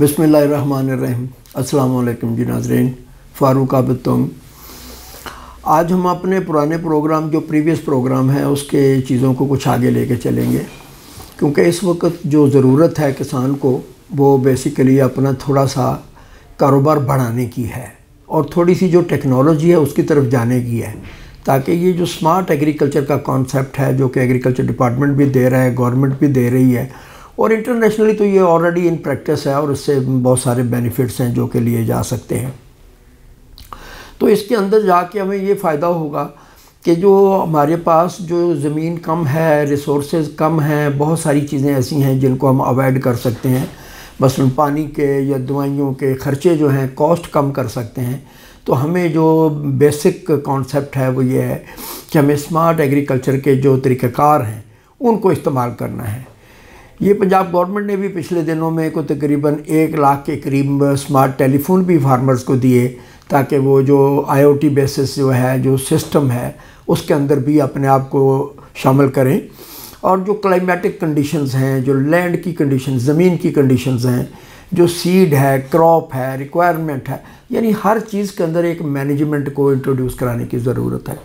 बसमीम् अल्लाम जी नाजरेन फ़ारूक आब तुम आज हम अपने पुराने प्रोग्राम जो प्रीवियस प्रोग्राम है उसके चीज़ों को कुछ आगे लेके चलेंगे क्योंकि इस वक्त जो ज़रूरत है किसान को वो बेसिकली अपना थोड़ा सा कारोबार बढ़ाने की है और थोड़ी सी जो टेक्नोलॉजी है उसकी तरफ जाने की है ताकि ये जो स्मार्ट एग्रीकल्चर का कॉन्सेप्ट है जो कि एग्रीकल्चर डिपार्टमेंट भी दे रहा है गवर्नमेंट भी दे रही है और इंटरनेशनली तो ये ऑलरेडी इन प्रैक्टिस है और इससे बहुत सारे बेनिफिट्स हैं जो कि लिए जा सकते हैं तो इसके अंदर जाके हमें ये फ़ायदा होगा कि जो हमारे पास जो ज़मीन कम है रिसोर्स कम हैं बहुत सारी चीज़ें ऐसी हैं जिनको हम अवॉइड कर सकते हैं मसलन पानी के या दवाइयों के ख़र्चे जो हैं कॉस्ट कम कर सकते हैं तो हमें जो बेसिक कॉन्सेप्ट है वो ये है कि हमें स्मार्ट एग्रीकल्चर के जो तरीक़ार हैं उनको इस्तेमाल करना है ये पंजाब गवर्नमेंट ने भी पिछले दिनों में को तकरीबन एक लाख के करीब स्मार्ट टेलीफोन भी फार्मर्स को दिए ताकि वो जो आईओटी बेसिस जो है जो सिस्टम है उसके अंदर भी अपने आप को शामिल करें और जो क्लाइमेटिक कंडीशंस हैं जो लैंड की कंडीशन ज़मीन की कंडीशंस हैं जो सीड है क्रॉप है रिक्वायरमेंट है यानी हर चीज़ के अंदर एक मैनेजमेंट को इंट्रोड्यूस कराने की ज़रूरत है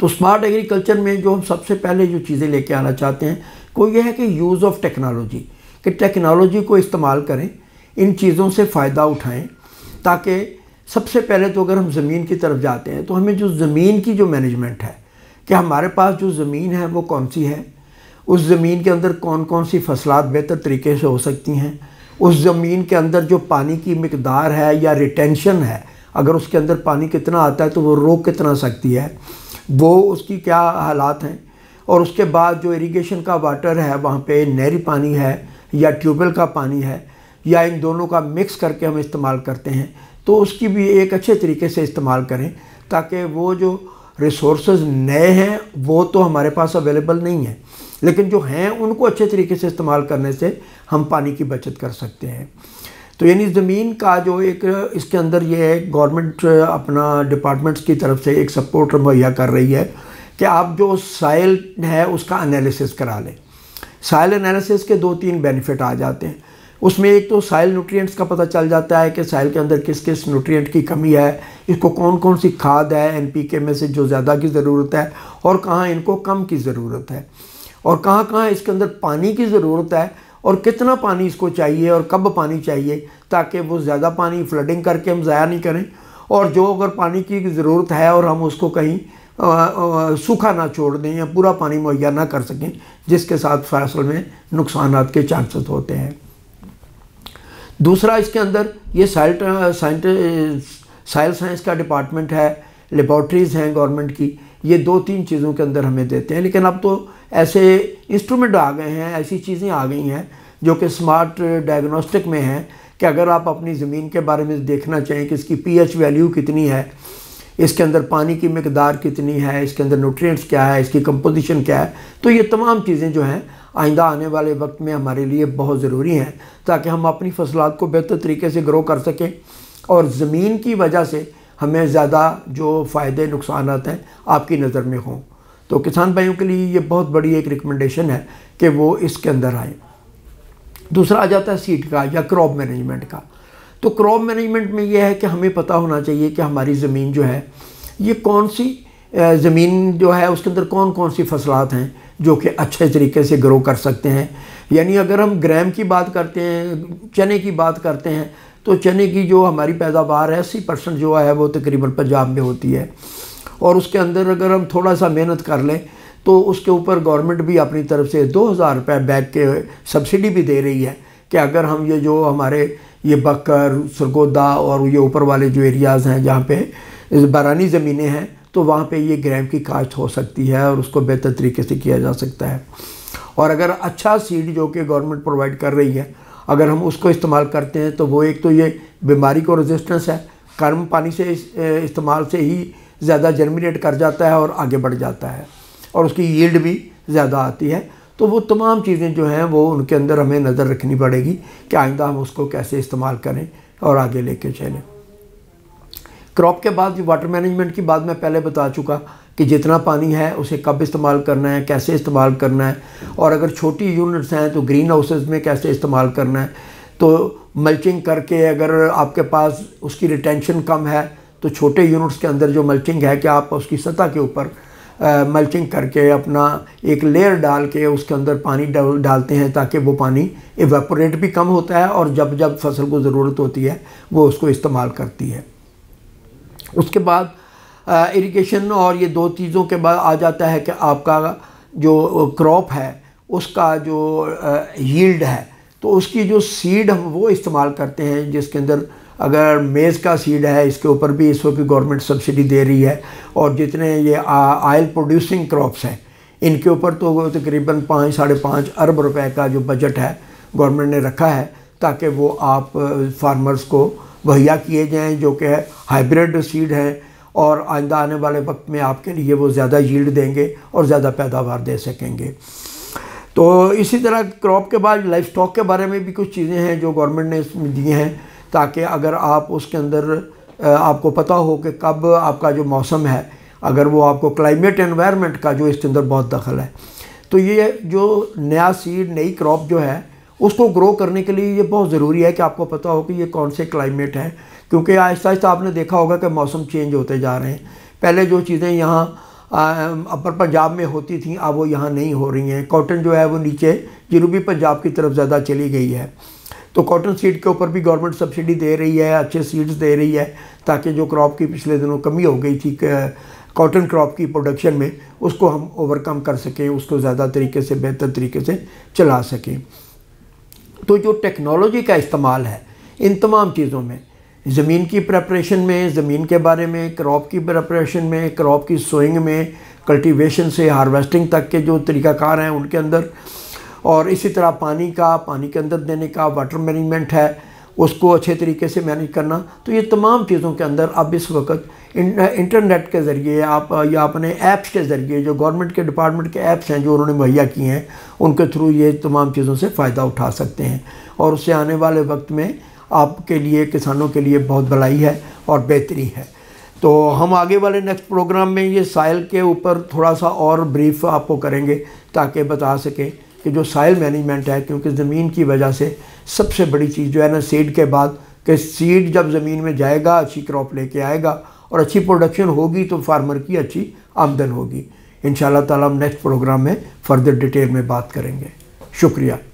तो स्मार्ट एग्रीकल्चर में जो हम सबसे पहले जो चीज़ें लेके आना चाहते हैं कोई यह है कि यूज़ ऑफ टेक्नोलॉजी कि टेक्नोलॉजी को इस्तेमाल करें इन चीज़ों से फ़ायदा उठाएं ताकि सबसे पहले तो अगर हम ज़मीन की तरफ जाते हैं तो हमें जो ज़मीन की जो मैनेजमेंट है कि हमारे पास जो ज़मीन है वो कौन सी है उस ज़मीन के अंदर कौन कौन सी फसलात बेहतर तरीके से हो सकती हैं उस ज़मीन के अंदर जो पानी की मकदार है या रिटेंशन है अगर उसके अंदर पानी कितना आता है तो वो रोक कितना सकती है वो उसकी क्या हालात हैं और उसके बाद जो इरिगेशन का वाटर है वहाँ पे नहरी पानी है या ट्यूबवेल का पानी है या इन दोनों का मिक्स करके हम इस्तेमाल करते हैं तो उसकी भी एक अच्छे तरीके से इस्तेमाल करें ताकि वो जो रिसोर्स नए हैं वो तो हमारे पास अवेलेबल नहीं है लेकिन जो हैं उनको अच्छे तरीके से इस्तेमाल करने से हम पानी की बचत कर सकते हैं तो यानी ज़मीन का जो एक इसके अंदर ये है गवर्नमेंट अपना डिपार्टमेंट्स की तरफ से एक सपोर्ट मुहैया कर रही है कि आप जो साइल है उसका एनालिसिस करा लें साइल एनालिसिस के दो तीन बेनिफिट आ जाते हैं उसमें एक तो साइल न्यूट्रिएंट्स का पता चल जाता है कि साइल के अंदर किस किस न्यूट्रिएंट की कमी है इसको कौन कौन सी खाद है एनपीके में से जो ज़्यादा की ज़रूरत है और कहाँ इनको कम की ज़रूरत है और कहाँ कहाँ इसके अंदर पानी की ज़रूरत है और कितना पानी इसको चाहिए और कब पानी चाहिए ताकि वो ज़्यादा पानी फ्लडिंग करके हम ज़ाया नहीं करें और जो अगर पानी की ज़रूरत है और हम उसको कहीं सूखा ना छोड़ दें या पूरा पानी मुहैया ना कर सकें जिसके साथ फसल में नुकसान के चांसेस होते हैं दूसरा इसके अंदर ये साइल साइल साइंस का डिपार्टमेंट है लेबॉर्ट्रीज़ हैं गवर्नमेंट की ये दो तीन चीज़ों के अंदर हमें देते हैं लेकिन अब तो ऐसे इंस्ट्रूमेंट आ गए हैं ऐसी चीज़ें आ गई हैं जो कि स्मार्ट डायग्नोस्टिक में हैं कि अगर आप अपनी ज़मीन के बारे में देखना चाहें कि इसकी पीएच वैल्यू कितनी है इसके अंदर पानी की मकदार कितनी है इसके अंदर न्यूट्रिएंट्स क्या है इसकी कंपोजिशन क्या है तो ये तमाम चीज़ें जो हैं आइंदा आने वाले वक्त में हमारे लिए बहुत ज़रूरी हैं ताकि हम अपनी फसलात को बेहतर तरीके से ग्रो कर सकें और ज़मीन की वजह से हमें ज़्यादा जो फ़ायदे नुकसान हैं आपकी नज़र में हों तो किसान भाइयों के लिए ये बहुत बड़ी एक रिकमेंडेशन है कि वो इसके अंदर आए दूसरा आ जाता है सीड का या क्रॉप मैनेजमेंट का तो क्रॉप मैनेजमेंट में यह है कि हमें पता होना चाहिए कि हमारी ज़मीन जो है ये कौन सी ज़मीन जो है उसके अंदर कौन कौन सी फसलात हैं जो कि अच्छे तरीके से ग्रो कर सकते हैं यानी अगर हम ग्रैम की बात करते हैं चने की बात करते हैं तो चने की जो हमारी पैदावार है अस्सी परसेंट जो है वो तकरीबन पंजाब में होती है और उसके अंदर अगर हम थोड़ा सा मेहनत कर लें तो उसके ऊपर गवर्नमेंट भी अपनी तरफ से दो हज़ार रुपये बैग के सब्सिडी भी दे रही है कि अगर हम ये जो हमारे ये बकर सरगोदा और ये ऊपर वाले जो एरियाज़ हैं जहाँ पे बारानी ज़मीनें हैं तो वहाँ पे ये ग्रैम की काश्त हो सकती है और उसको बेहतर तरीके से किया जा सकता है और अगर अच्छा सीड जो कि गवर्नमेंट प्रोवाइड कर रही है अगर हम उसको इस्तेमाल करते हैं तो वो एक तो ये बीमारी को रेजिस्टेंस है गर्म पानी से इस्तेमाल से ही ज़्यादा जर्मिनेट कर जाता है और आगे बढ़ जाता है और उसकी यील्ड भी ज़्यादा आती है तो वो तमाम चीज़ें जो हैं वो उनके अंदर हमें नज़र रखनी पड़ेगी कि आइंदा हम उसको कैसे इस्तेमाल करें और आगे लेके चलें क्रॉप के बाद जो वाटर मैनेजमेंट की बात मैं पहले बता चुका कि जितना पानी है उसे कब इस्तेमाल करना है कैसे इस्तेमाल करना है और अगर छोटी यूनिट्स हैं तो ग्रीन हाउसेज में कैसे इस्तेमाल करना है तो मल्चिंग करके अगर आपके पास उसकी रिटेंशन कम है तो छोटे यूनिट्स के अंदर जो मल्चिंग है कि आप उसकी सतह के ऊपर मल्चिंग करके अपना एक लेयर डाल के उसके अंदर पानी डालते हैं ताकि वो पानी एवेपोरेट भी कम होता है और जब जब फसल को ज़रूरत होती है वो उसको इस्तेमाल करती है उसके बाद इरिगेशन और ये दो चीज़ों के बाद आ जाता है कि आपका जो क्रॉप है उसका जो यील्ड है तो उसकी जो सीड हम वो इस्तेमाल करते हैं जिसके अंदर अगर मेज़ का सीड है इसके ऊपर भी इस वक्त गवर्नमेंट सब्सिडी दे रही है और जितने ये आयल प्रोड्यूसिंग क्रॉप्स हैं इनके ऊपर तो तकरीबन पाँच साढ़े पाँच अरब रुपए का जो बजट है गवर्नमेंट ने रखा है ताकि वो आप फार्मर्स को मुहैया किए जाएँ जो कि हाइब्रिड सीड हैं और आइंदा आने वाले वक्त में आपके लिए वो ज़्यादा यील्ड देंगे और ज़्यादा पैदावार दे सकेंगे तो इसी तरह क्रॉप के बाद लाइफ स्टॉक के बारे में भी कुछ चीज़ें हैं जो गवर्नमेंट ने इसमें दी हैं ताकि अगर आप उसके अंदर आपको पता हो कि कब आपका जो मौसम है अगर वो आपको क्लाइमेट इन्वायरमेंट का जो इसके अंदर बहुत दखल है तो ये जो नया सीड नई क्रॉप जो है उसको ग्रो करने के लिए ये बहुत ज़रूरी है कि आपको पता हो कि ये कौन से क्लाइमेट हैं क्योंकि आहिस्ता आहिस्ता आपने देखा होगा कि मौसम चेंज होते जा रहे हैं पहले जो चीज़ें यहाँ अपर पंजाब में होती थी अब वो यहाँ नहीं हो रही हैं कॉटन जो है वो नीचे जनूबी पंजाब की तरफ ज़्यादा चली गई है तो कॉटन सीड के ऊपर भी गवर्नमेंट सब्सिडी दे रही है अच्छे सीड्स दे रही है ताकि जो क्रॉप की पिछले दिनों कमी हो गई थी कॉटन क्रॉप की प्रोडक्शन में उसको हम ओवरकम कर सकें उसको ज़्यादा तरीके से बेहतर तरीके से चला सकें तो जो टेक्नोलॉजी का इस्तेमाल है इन तमाम चीज़ों में ज़मीन की प्रपरेशन में ज़मीन के बारे में क्रॉप की प्रपरेशन में क्रॉप की सोइंग में कल्टीवेशन से हार्वेस्टिंग तक के जो तरीक़ाकार हैं उनके अंदर और इसी तरह पानी का पानी के अंदर देने का वाटर मैनेजमेंट है उसको अच्छे तरीके से मैनेज करना तो ये तमाम चीज़ों के अंदर अब इस वक्त इंटरनेट के ज़रिए आप या अपने ऐप्स के ज़रिए जो गवर्नमेंट के डिपार्टमेंट के ऐप्स हैं जो उन्होंने मुहैया किए हैं उनके थ्रू ये तमाम चीज़ों से फ़ायदा उठा सकते हैं और उससे आने वाले वक्त में आपके लिए किसानों के लिए बहुत भलाई है और बेहतरी है तो हम आगे वाले नेक्स्ट प्रोग्राम में ये साइल के ऊपर थोड़ा सा और ब्रीफ आपको करेंगे ताकि बता सकें कि जो साइल मैनेजमेंट है क्योंकि ज़मीन की वजह से सबसे बड़ी चीज़ जो है ना सीड के बाद कि सीड जब ज़मीन में जाएगा अच्छी क्रॉप लेके आएगा और अच्छी प्रोडक्शन होगी तो फार्मर की अच्छी आमदन होगी इन ताला हम नेक्स्ट प्रोग्राम में फर्दर डिटेल में बात करेंगे शुक्रिया